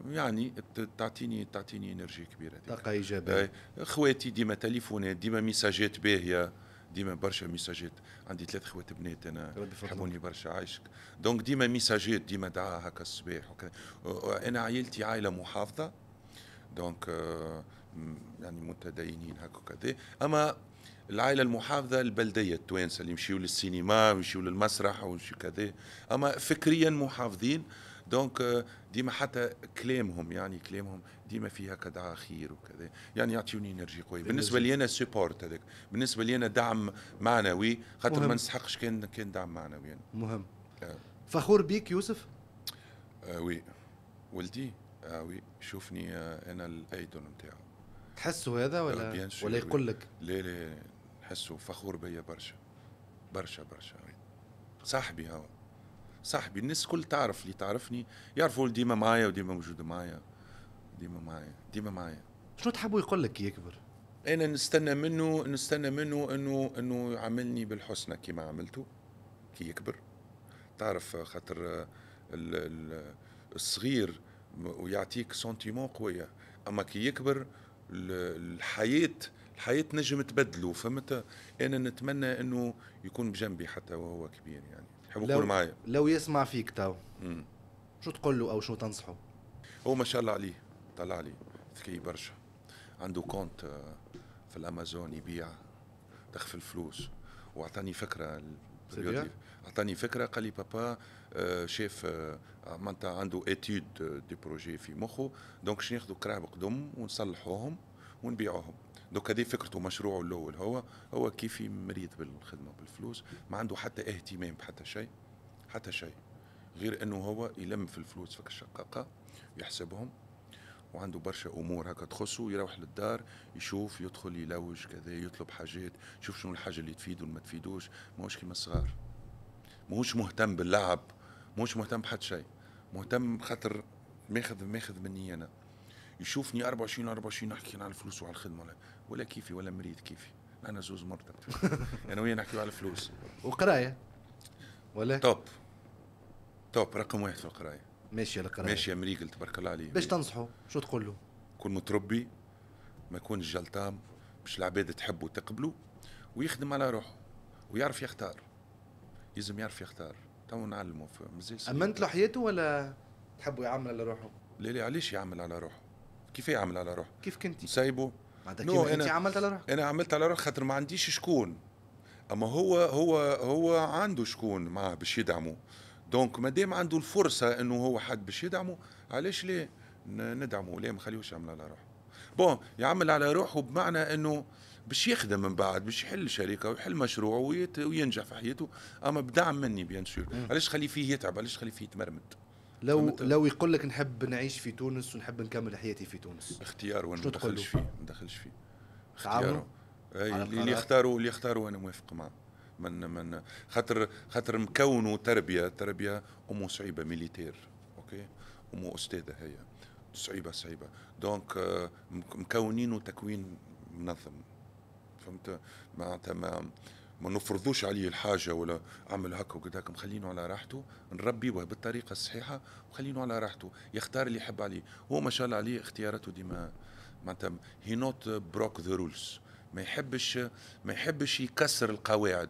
يعني تعطيني تعطيني انرجي كبيره طاقه ايجابيه خواتي ديما تليفونات ديما ميساجات باهيه ديما برشا ميساجات عندي ثلاث خوات بنات انا يحبوني برشا عايشك دونك ديما ميساجات ديما دعاء هكا الصباح وكذا انا عائلتي عائله محافظه دونك آه، يعني متدينين هكا كذا اما العائله المحافظه البلديه التوانسه اللي يمشيو للسينما ويمشيو للمسرح ويمشيو كذا اما فكريا محافظين دونك آه، ديما حتى كلامهم يعني كلامهم ديما فيها كذا خير وكذا يعني يعطيوني انرجي قويه بالنسبه لي انا سبورت هذاك بالنسبه لي انا دعم معنوي خاطر ما نستحقش كان كان دعم معنوي يعني. مهم آه. فخور بيك يوسف آه وي ولدي آه وي شوفني آه انا الايدول نتاعو تحسوا هذا آه، ولا ولا يقول لك لا لا نحسوا فخور بيا برشا برشا برشا صاحبي هاو صاحبي الناس كل تعرف اللي تعرفني يعرفوا ديما معايا وديما موجود معايا ديما معايا ديما معايا شنو تحبوا يقول لك يكبر انا نستنى منه نستنى منه انه انه يعاملني بالحسنى كما عملته كي يكبر تعرف خاطر الصغير ويعطيك سنتيمون قويه اما كي يكبر الحياه الحياه نجم تبدله فهمت انا نتمنى انه يكون بجنبي حتى وهو كبير يعني حب يكون معايا لو يسمع فيك تو شو تقول له او شو تنصحه هو ما شاء الله عليه طلع لي ذكي برشا عنده كونت آه، في الامازون يبيع تخفي الفلوس واعطاني فكره اعطاني فكره قال لي بابا آه، شاف آه، معناتها عنده اتيود دي بروجي في مخه دونك شنو ناخذوا كراهب قدم ونصلحوهم ونبيعوهم دوك هذه فكرته مشروعه الاول هو هو كيفي مريض بالخدمه بالفلوس ما عنده حتى اهتمام بحتى شيء حتى شيء غير انه هو يلم في الفلوس فك الشقاقه يحسبهم وعنده برشا امور هكا تخصه يروح للدار يشوف يدخل يلوج كذا يطلب حاجات يشوف شنو الحاجه اللي تفيده وما تفيدوش ماهوش كيما الصغار ماهوش مهتم باللعب ماهوش مهتم بحد شيء مهتم خاطر ماخذ ماخذ مني انا يشوفني 24 24 نحكي على الفلوس وعلى الخدمه ولا ولا كيفي ولا مريض كيفي انا زوز مرتب انا وياه نحكيو على الفلوس وقرايه ولا توب توب رقم واحد في القرايه ماشي القرايه ماشيه مريقل تبارك الله عليه باش تنصحه شو تقول له؟ يكون متربي ما يكونش جلطام باش العباد تحبه وتقبله ويخدم على روحه ويعرف يختار لازم يعرف يختار تو نعلمه امنت له حياته ولا تحبه يعمل على روحه؟ لا لا علاش يعمل على روحه؟ كيف يعمل على روحه؟ كيف كنت؟ سايبه معناتها كيف أنا... انت عملت على روحك؟ انا عملت على روحي خاطر ما عنديش شكون اما هو هو هو عنده شكون معاه باش يدعمه دونك ما دام عنده الفرصه انه هو حد باش يدعمه علاش ليه ندعمه ليه ما نخليهوش يعمل على روحه بون يعمل على روحه بمعنى انه باش يخدم من بعد باش يحل شركه ويحل مشروع وينجح في حياته اما بدعم مني بيان سور علاش خلي فيه يتعب علاش خلي فيه يتمرمد لو لو يقول لك نحب نعيش في تونس ونحب نكمل حياتي في تونس اختيار وانا ما ندخلش فيه ما ندخلش فيه اختيار إيه، اللي يختاروا اللي يختاروا انا موافق معاه من من خاطر خاطر مكونوا تربيه تربيه امه صعيبه ميليتير اوكي امه استاذه هي صعيبه صعيبه دونك آه، مكونين تكوين منظم فهمت معناتها ما ما نفرضوش عليه الحاجه ولا عمل هكا وكذاك مخلينه على راحته نربيوه بالطريقه الصحيحه وخلينه على راحته يختار اللي يحب عليه هو ما شاء الله عليه اختياراته ديما معناتها هي نوت بروك ذا رولز ما يحبش ما يحبش يكسر القواعد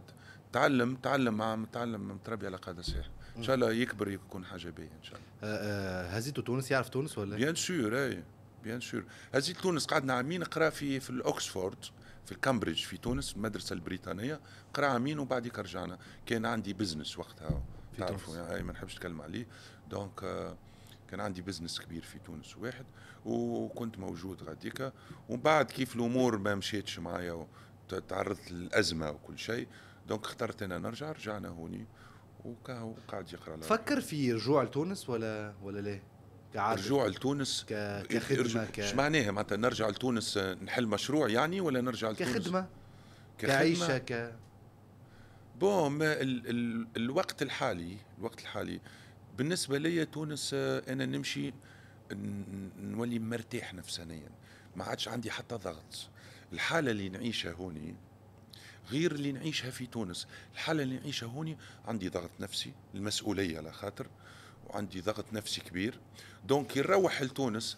تعلم تعلم مع تعلم متربي على قاعده صحيح ان شاء الله يكبر يكون حاجه باهيه ان شاء الله آه، آه، هزيت تونس يعرف تونس ولا بيان سور اي بيان سور هزيت تونس قعدنا عامين نقرا في في الاوكسفورد في الكامبريدج في تونس المدرسه البريطانيه قرا عامين وبعديك رجعنا كان عندي بزنس وقتها في تعرفوا يعني ما نحبش نتكلم عليه دونك آه، كان عندي بزنس كبير في تونس واحد وكنت موجود غاديكا ومن بعد كيف الامور ما مشيتش معايا تعرضت للازمه وكل شيء دونك اخترت انا نرجع رجعنا هوني وكاهو قاعد يقرا فكر في رجوع لتونس ولا ولا ليه؟ كعادة رجوع لتونس ك... إيه، كخدمه ك... معناها معناتها نرجع لتونس نحل مشروع يعني ولا نرجع لتونس؟ كخدمه كعيشه ك بون ما ال... ال... الوقت الحالي الوقت الحالي بالنسبه لي تونس آه، انا نمشي نولي مرتاح نفسانيا ما عادش عندي حتى ضغط الحاله اللي نعيشها هوني غير اللي نعيشها في تونس الحالة اللي نعيشها هوني عندي ضغط نفسي المسؤولية على خاطر وعندي ضغط نفسي كبير دونك كي نروح لتونس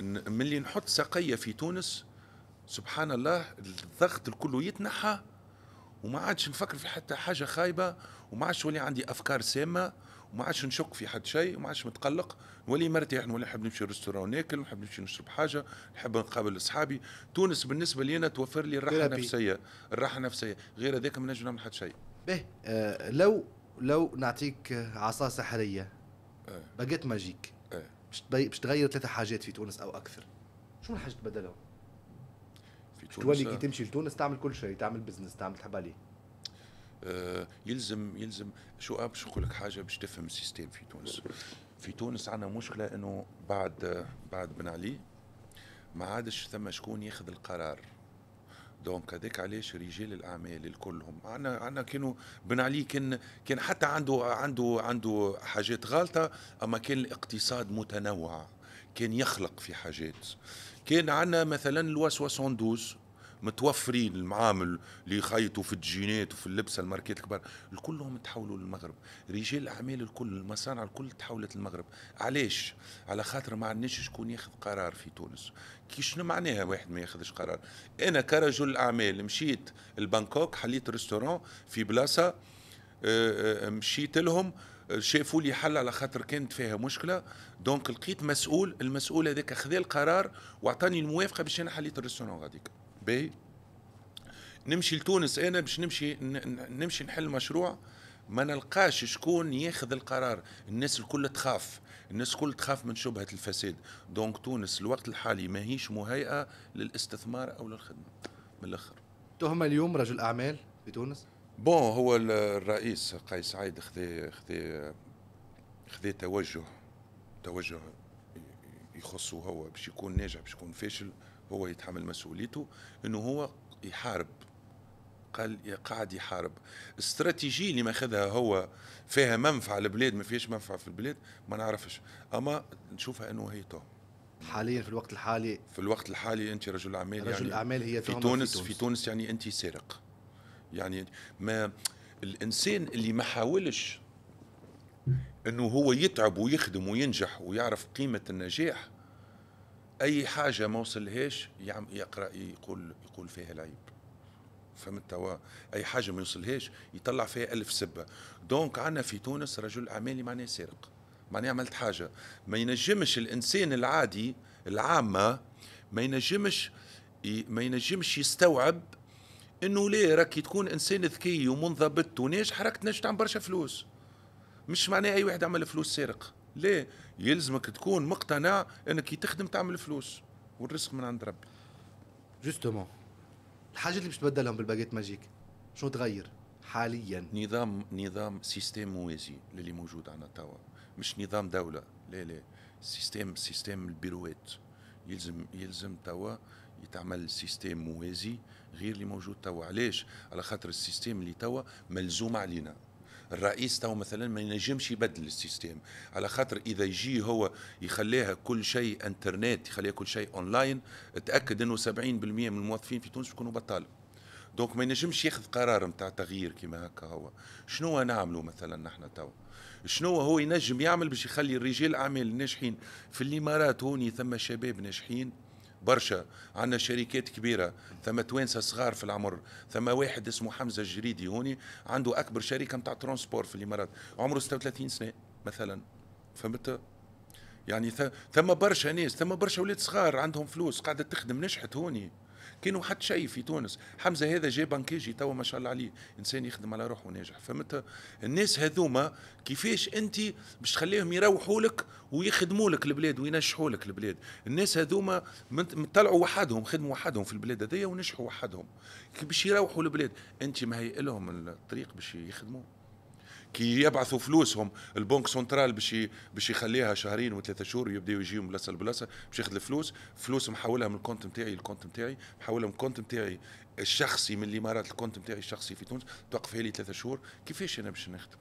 ملي نحط ساقية في تونس سبحان الله الضغط الكل يتنحى وما عادش نفكر في حتى حاجة خايبة وما عادش ولي عندي أفكار سامة وما عادش نشك في حد شيء وما عادش متقلق نولي مرتاح نولي نحب نمشي ريستورون ناكل نحب نمشي نشرب حاجه نحب نقابل اصحابي تونس بالنسبه لي انا توفر لي الراحه النفسيه الراحه النفسيه غير هذاك ما نجم نعمل حد شيء به آه لو لو نعطيك عصا سحريه آه. باجيت ماجيك آه. باش تغير ثلاثه حاجات في تونس او اكثر شنو الحاجه تبدلهم؟ في تونس تولي كي تمشي لتونس تعمل كل شيء تعمل بزنس تعمل تحب عليه آه، يلزم يلزم شو باش نقول لك حاجه باش تفهم السيستم في تونس في تونس عندنا مشكله انه بعد بعد بن علي ما عادش ثم شكون ياخذ القرار دونك هذاك علاش رجال الاعمال الكلهم عندنا عندنا كانوا بن علي كان كان حتى عنده عنده عنده حاجات غالطه اما كان الاقتصاد متنوع كان يخلق في حاجات كان عندنا مثلا لوا 72 متوفرين المعامل اللي يخيطوا في الجينات وفي اللبسه الماركات الكبار الكلهم تحولوا للمغرب رجال الاعمال الكل المصانع الكل تحولت للمغرب علاش على خاطر ما عندناش شكون ياخذ قرار في تونس كي شنو معناها واحد ما ياخذش قرار انا كرجل اعمال مشيت لبانكوك حليت ريستوران في بلاصه آه، آه، مشيت لهم شافوا لي حل على خاطر كانت فيها مشكله دونك لقيت مسؤول المسؤول هذاك خذا القرار واعطاني الموافقه باش انا حليت الريستورون غاديك بي نمشي لتونس انا باش نمشي نمشي نحل مشروع ما نلقاش شكون ياخذ القرار الناس الكل تخاف الناس الكل تخاف من شبهه الفساد دونك تونس الوقت الحالي ماهيش مهيئه للاستثمار او للخدمه من الاخر تهمه اليوم رجل اعمال في تونس بون هو الرئيس قيس سعيد خذا خذا خذا توجه توجه يخصه هو باش يكون ناجح باش يكون فاشل هو يتحمل مسؤوليته انه هو يحارب قال قاعد يحارب استراتيجي اللي ماخذها هو فيها منفعة للبلاد ما فيهاش منفعة في البلاد ما نعرفش أما نشوفها أنه هي تهم حاليا في الوقت الحالي في الوقت الحالي أنت رجل أعمال رجل يعني أعمال هي في تونس, في تونس يعني أنت سارق يعني ما الإنسان اللي ما حاولش أنه هو يتعب ويخدم وينجح ويعرف قيمة النجاح اي حاجه ما وصلهاش يقرا يقول يقول فيها العيب فهمت توا اي حاجه ما يوصلهاش يطلع فيها الف سبه دونك عندنا في تونس رجل اعمالي معناه سارق معناه عملت حاجه ما ينجمش الانسان العادي العامه ما ينجمش ما ينجمش يستوعب انه ليه راكي تكون انسان ذكي ومنضبط وناجح راك تنجم تعمل برشا فلوس مش معناه اي واحد عمل فلوس سارق ليه يلزمك تكون مقتنع انك كي تخدم تعمل فلوس والرزق من عند ربي جوستومون الحاجات اللي باش تبدلهم بالباجيت ماجيك شو تغير حاليا نظام نظام سيستيم موازي للي موجود عندنا توا مش نظام دوله لا لا سيستيم سيستيم البيروات يلزم يلزم توا يتعمل سيستيم موازي غير اللي موجود توا علاش على خاطر السيستيم اللي توا ملزوم علينا الرئيس تو مثلا ما ينجمش يبدل السيستم على خاطر اذا يجي هو يخليها كل شيء انترنت يخليها كل شيء اونلاين تاكد انه 70% من الموظفين في تونس يكونوا بطاله دونك ما ينجمش ياخذ قرار نتاع تغيير كما هكا هو شنو نعملوا مثلا نحن تو شنو هو ينجم يعمل باش يخلي الرجال اعمال الناجحين في الامارات هوني ثم شباب ناجحين برشا عندنا شركات كبيره ثم توانسه صغار في العمر ثم واحد اسمه حمزه الجريدي هوني عنده اكبر شركه متاع ترونسبور في الامارات عمره 36 سنه مثلا فهمت يعني ثم برشا ناس ثم برشا ولاد صغار عندهم فلوس قاعده تخدم نجحت هوني كانوا حتى شيء في تونس حمزه هذا جاي بنكاجي توا ما شاء الله عليه انسان يخدم على روحه وناجح فهمت الناس هذوما كيفاش انت باش تخليهم يروحوا لك ويخدموا لك البلاد وينجحوا لك البلاد الناس هذوما طلعوا وحدهم خدموا وحدهم في البلاد هذيا ونجحوا وحدهم باش يروحوا البلاد انت مهيئ لهم الطريق باش يخدموا كي يبعثوا فلوسهم البنك سنترال باش باش يخليها شهرين وثلاثة شهور ويبداو يجيو من بلاصه لبلاصه باش ياخذ الفلوس فلوس محولها من الكونت نتاعي للكونت نتاعي محولها من الكونت نتاعي الشخصي من الامارات الكونت نتاعي الشخصي في تونس توقف لي ثلاثة شهور كيفاش انا باش نخدم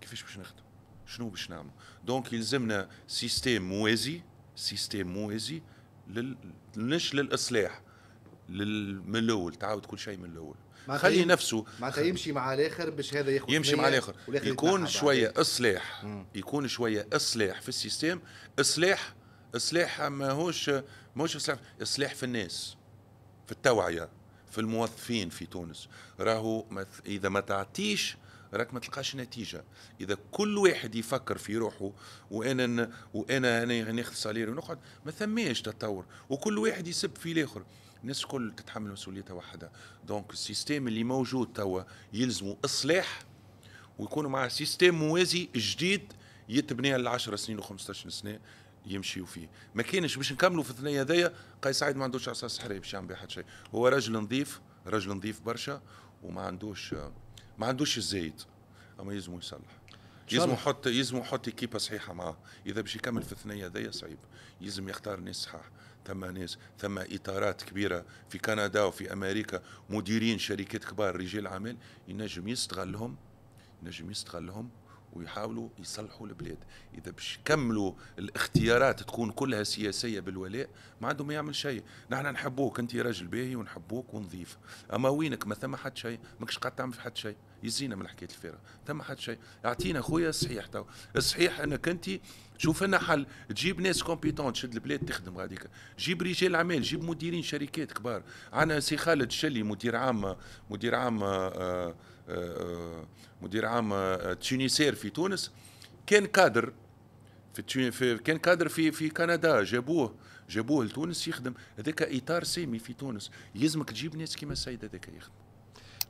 كيفاش باش نخدم شنو باش نعمل دونك يلزمنا سيستيم موازي سيستيم موازي لل... مش للاصلاح لل... من الاول تعاود كل شيء من الاول خلي نفسه معناتها يمشي مع الاخر باش هذا ياخذ يمشي مع الاخر يكون شويه اصلاح يكون شويه اصلاح في السيستم اصلاح اصلاح ماهوش ماهوش اصلاح اصلاح في الناس في التوعيه في الموظفين في تونس راهو اذا ما تعطيش راك ما تلقاش نتيجه اذا كل واحد يفكر في روحه وانا وانا ناخذ سالير ونقعد ما ثماش تطور وكل واحد يسب في الاخر الناس الكل تتحمل مسؤوليتها وحدها دونك السيستم اللي موجود توا يلزموا اصلاح ويكونوا مع سيستم موازي جديد يتبنى ال 10 سنين و15 سنه يمشيوا فيه ما كانش باش نكملوا في الثنيه هذيا قيس سعيد ما عندوش عصا سحريه باش يعمل بها شيء هو رجل نظيف رجل نظيف برشا وما عندوش ما عندوش الزايد اما يلزمو يصلح يلزمو يحط يلزمو يحط كيبه صحيحه معاه اذا باش يكمل في الثنيه هذيا صعيب يلزم يختار ناس صحاح ثم ناس ثم اطارات كبيره في كندا وفي امريكا مديرين شركات كبار رجال اعمال ينجم يستغلهم ينجم يستغلهم ويحاولوا يصلحوا البلاد اذا باش يكملوا الاختيارات تكون كلها سياسيه بالولاء ما عندهم ما يعمل شيء نحن نحبوك انت راجل باهي ونحبوك ونظيف اما وينك ما ثم حد شيء ماكش قاعد تعمل في حد شيء يزينا من حكايه الفارغ ثم حد شيء اعطينا خويا الصحيح تو الصحيح انك انت شوف لنا حل تجيب ناس كومبيتون تشد البلاد تخدم غاديك جيب رجال اعمال جيب مديرين شركات كبار عنا سي خالد الشلي مدير عام مدير عام آه، آه، آه، مدير عام تونسير في تونس كان كادر في, في كان كادر في في كندا جابوه جابوه لتونس يخدم هذاك اطار سامي في تونس يلزمك تجيب ناس كيما السيد هذاك يخدم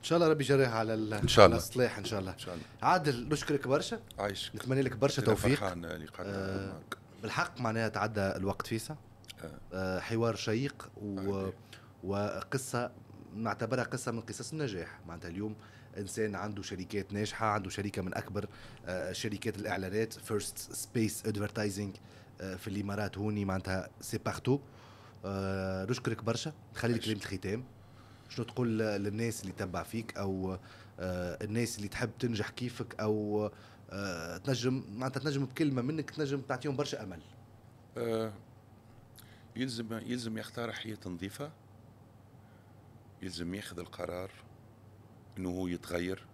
ان شاء الله ربي يجريها على ان شاء الله الصلاح ان شاء الله ان شاء الله عادل نشكرك برشا عايشك نتمنى لك برشا توفيق فرحان لقاء آه بالحق معناها تعدى الوقت فيسا آه. آه حوار شيق و... وقصه نعتبرها قصه من قصص النجاح معناتها اليوم انسان عنده شركات ناجحه عنده شركه من اكبر آه شركات الاعلانات فيرست سبيس ادفرتايزنج في الامارات هوني معناتها سي بارتو آه، نشكرك برشا نخلي لك كلمه الختام شنو تقول للناس اللي تبع فيك او آه، الناس اللي تحب تنجح كيفك او آه، تنجم معناتها تنجم بكلمه منك تنجم تعطيهم برشا امل آه، يلزم يلزم يختار حياه نظيفه يلزم ياخذ القرار انه هو يتغير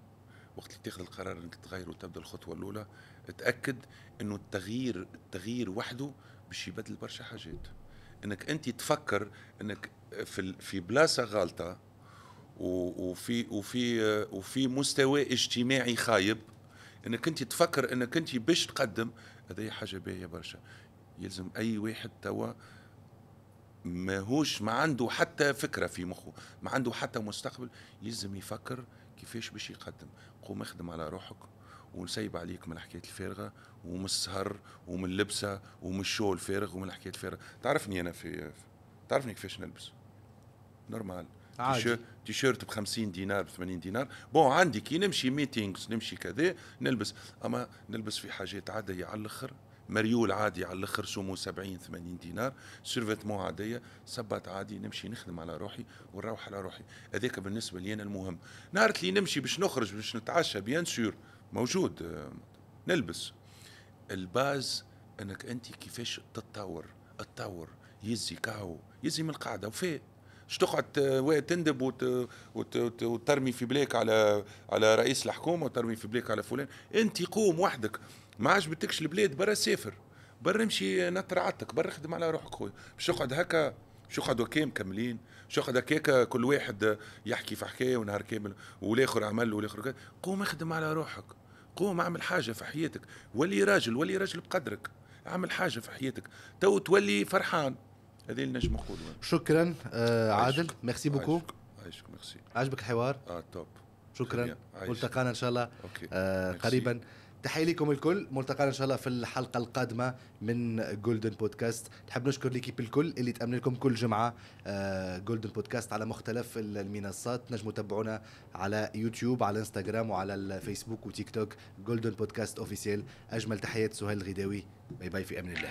وقت اللي تاخذ القرار انك تغير وتبدا الخطوه الاولى تاكد انه التغيير التغيير وحده باش يبدل برشا حاجات انك انت تفكر انك في في بلاصه غلطه وفي وفي وفي مستوى اجتماعي خايب انك انت تفكر انك انت باش تقدم هذه حاجه باهيه برشا يلزم اي واحد توا ماهوش ما عنده حتى فكره في مخه ما عنده حتى مستقبل يلزم يفكر كيفاش باش يقدم قوم اخدم على روحك ونسيب عليك من الحكايات الفارغه ومن السهر ومن اللبسه ومن الشو الفارغ ومن الحكايات الفارغه تعرفني انا في تعرفني كيفاش نلبس نورمال عادي تيشيرت ب 50 دينار ب 80 دينار بون عندي كي نمشي ميتينغز نمشي كذا نلبس اما نلبس في حاجات عاديه على الاخر مريول عادي على الاخر سومو 70 80 دينار سيرفيتمون عاديه صبات عادي نمشي نخدم على روحي ونروح على روحي هذاك بالنسبه لي انا المهم نهار اللي نمشي باش نخرج باش نتعشى بيان سور موجود نلبس الباز انك انت كيفاش تتطور تطور يزي كاو يزي من القاعده وفيه باش تقعد آه، تندب وت... وت... وت... وترمي في بلاك على على رئيس الحكومه وترمي في بلاك على فلان انت قوم وحدك ما عجبتكش البلاد برا سافر برا امشي نطر عطك برا خدم على روحك خويا باش تقعد هكا باش تقعد هكا مكملين باش تقعد هكاك كل واحد يحكي في حكايه ونهار كامل والاخر عمل والاخر كذا قوم اخدم على روحك قوم اعمل حاجه في حياتك ولي راجل ولي راجل بقدرك اعمل حاجه في حياتك تو تولي فرحان هذه اللي نجم نقولوا شكرا آه عادل ميرسي بوكو عايشك ميرسي عجبك الحوار؟ اه توب شكرا ملتقانا ان شاء الله آه قريبا تحية لكم الكل ملتقانا ان شاء الله في الحلقة القادمة من جولدن بودكاست نحب نشكر ليكيب الكل اللي تأمن لكم كل جمعة جولدن آه، بودكاست على مختلف المنصات نجموا تتابعونا على يوتيوب على انستغرام وعلى الفيسبوك وتيك توك جولدن بودكاست اوفيسيال اجمل تحيات سهيل الغداوي باي باي في امان الله